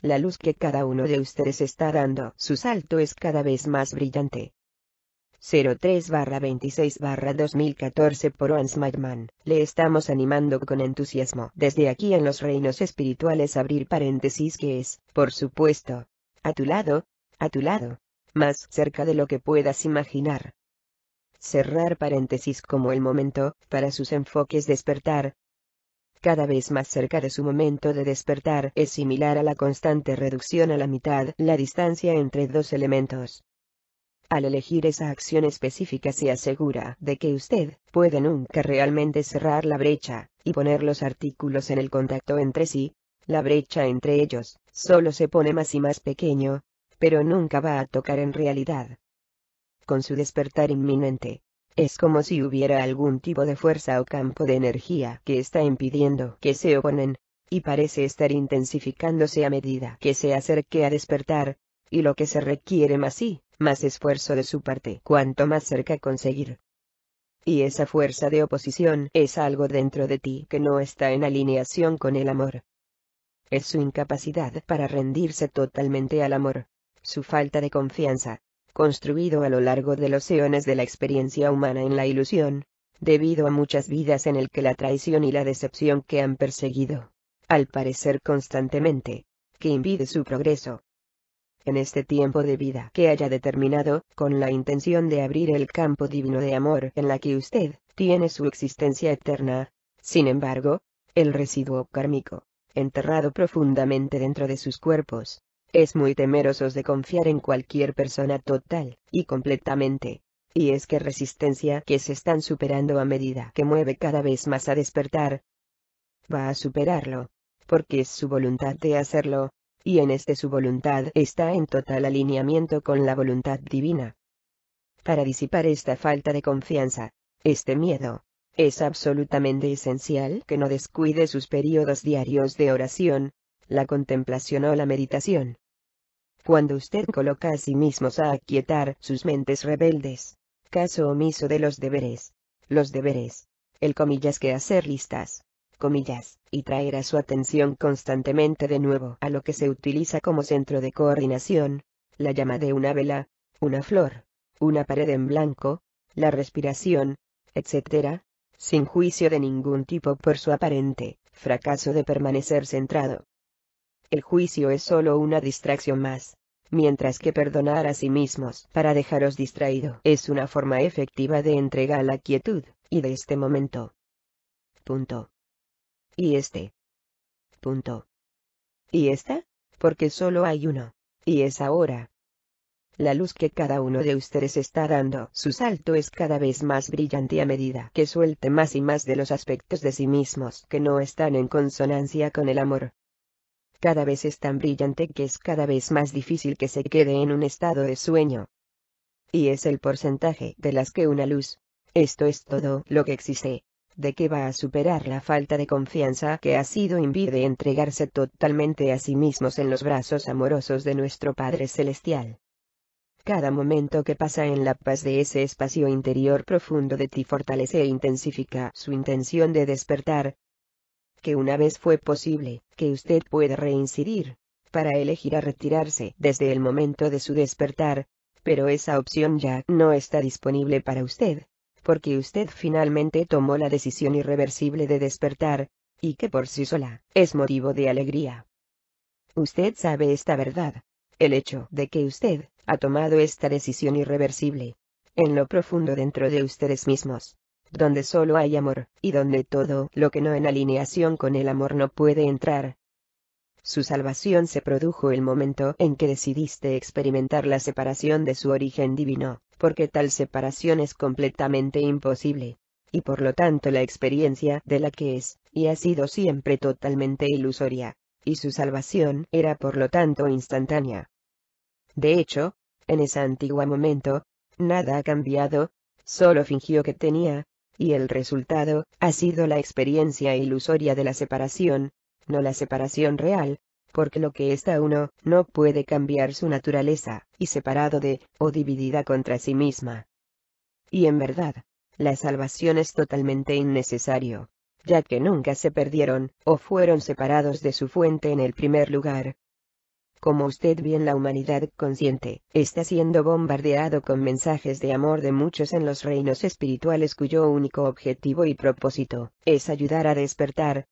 la luz que cada uno de ustedes está dando su salto es cada vez más brillante. 03-26-2014 por Hans le estamos animando con entusiasmo desde aquí en los reinos espirituales abrir paréntesis que es, por supuesto, a tu lado, a tu lado, más cerca de lo que puedas imaginar. Cerrar paréntesis como el momento, para sus enfoques despertar, cada vez más cerca de su momento de despertar es similar a la constante reducción a la mitad la distancia entre dos elementos. Al elegir esa acción específica se asegura de que usted puede nunca realmente cerrar la brecha, y poner los artículos en el contacto entre sí. La brecha entre ellos solo se pone más y más pequeño, pero nunca va a tocar en realidad. Con su despertar inminente, es como si hubiera algún tipo de fuerza o campo de energía que está impidiendo que se oponen, y parece estar intensificándose a medida que se acerque a despertar, y lo que se requiere más y, más esfuerzo de su parte cuanto más cerca conseguir. Y esa fuerza de oposición es algo dentro de ti que no está en alineación con el amor. Es su incapacidad para rendirse totalmente al amor, su falta de confianza, construido a lo largo de los eones de la experiencia humana en la ilusión, debido a muchas vidas en el que la traición y la decepción que han perseguido, al parecer constantemente, que impide su progreso. En este tiempo de vida que haya determinado, con la intención de abrir el campo divino de amor en la que usted tiene su existencia eterna, sin embargo, el residuo kármico, enterrado profundamente dentro de sus cuerpos, es muy temerosos de confiar en cualquier persona total y completamente. Y es que resistencia que se están superando a medida que mueve cada vez más a despertar, va a superarlo, porque es su voluntad de hacerlo, y en este su voluntad está en total alineamiento con la voluntad divina. Para disipar esta falta de confianza, este miedo, es absolutamente esencial que no descuide sus periodos diarios de oración, la contemplación o la meditación. Cuando usted coloca a sí mismos a aquietar sus mentes rebeldes, caso omiso de los deberes, los deberes, el comillas que hacer listas, comillas, y traer a su atención constantemente de nuevo a lo que se utiliza como centro de coordinación, la llama de una vela, una flor, una pared en blanco, la respiración, etc., sin juicio de ningún tipo por su aparente fracaso de permanecer centrado el juicio es solo una distracción más. Mientras que perdonar a sí mismos para dejaros distraído es una forma efectiva de entrega a la quietud, y de este momento. Punto. Y este. Punto. Y esta, porque solo hay uno. Y es ahora. La luz que cada uno de ustedes está dando su salto es cada vez más brillante a medida que suelte más y más de los aspectos de sí mismos que no están en consonancia con el amor cada vez es tan brillante que es cada vez más difícil que se quede en un estado de sueño. Y es el porcentaje de las que una luz, esto es todo lo que existe, de que va a superar la falta de confianza que ha sido de entregarse totalmente a sí mismos en los brazos amorosos de nuestro Padre Celestial. Cada momento que pasa en la paz de ese espacio interior profundo de ti fortalece e intensifica su intención de despertar, que una vez fue posible, que usted puede reincidir, para elegir a retirarse desde el momento de su despertar, pero esa opción ya no está disponible para usted, porque usted finalmente tomó la decisión irreversible de despertar, y que por sí sola es motivo de alegría. Usted sabe esta verdad. El hecho de que usted ha tomado esta decisión irreversible, en lo profundo dentro de ustedes mismos, donde solo hay amor, y donde todo lo que no en alineación con el amor no puede entrar. Su salvación se produjo el momento en que decidiste experimentar la separación de su origen divino, porque tal separación es completamente imposible. Y por lo tanto la experiencia de la que es, y ha sido siempre totalmente ilusoria. Y su salvación era por lo tanto instantánea. De hecho, en ese antiguo momento, nada ha cambiado, solo fingió que tenía, y el resultado ha sido la experiencia ilusoria de la separación, no la separación real, porque lo que está uno no puede cambiar su naturaleza, y separado de, o dividida contra sí misma. Y en verdad, la salvación es totalmente innecesario, ya que nunca se perdieron, o fueron separados de su fuente en el primer lugar, como usted bien la humanidad consciente, está siendo bombardeado con mensajes de amor de muchos en los reinos espirituales cuyo único objetivo y propósito, es ayudar a despertar.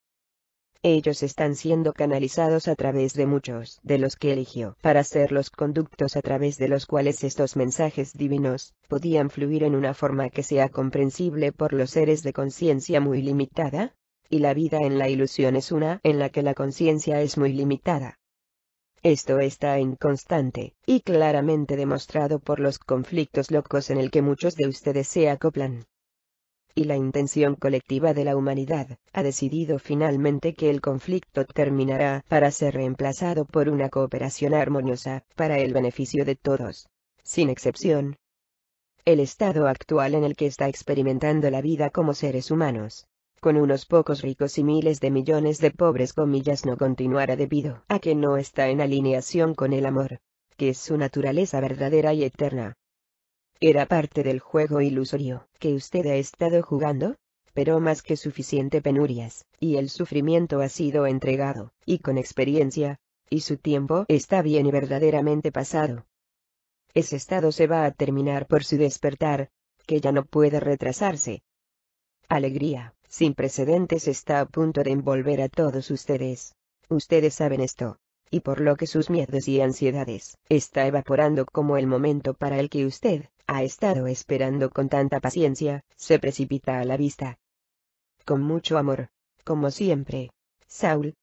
Ellos están siendo canalizados a través de muchos de los que eligió para ser los conductos a través de los cuales estos mensajes divinos, podían fluir en una forma que sea comprensible por los seres de conciencia muy limitada, y la vida en la ilusión es una en la que la conciencia es muy limitada. Esto está en constante, y claramente demostrado por los conflictos locos en el que muchos de ustedes se acoplan. Y la intención colectiva de la humanidad, ha decidido finalmente que el conflicto terminará para ser reemplazado por una cooperación armoniosa, para el beneficio de todos. Sin excepción. El estado actual en el que está experimentando la vida como seres humanos, con unos pocos ricos y miles de millones de pobres comillas no continuará debido a que no está en alineación con el amor, que es su naturaleza verdadera y eterna. Era parte del juego ilusorio que usted ha estado jugando, pero más que suficiente penurias, y el sufrimiento ha sido entregado, y con experiencia, y su tiempo está bien y verdaderamente pasado. Ese estado se va a terminar por su despertar, que ya no puede retrasarse. Alegría sin precedentes está a punto de envolver a todos ustedes. Ustedes saben esto. Y por lo que sus miedos y ansiedades está evaporando como el momento para el que usted ha estado esperando con tanta paciencia, se precipita a la vista. Con mucho amor. Como siempre. Saul,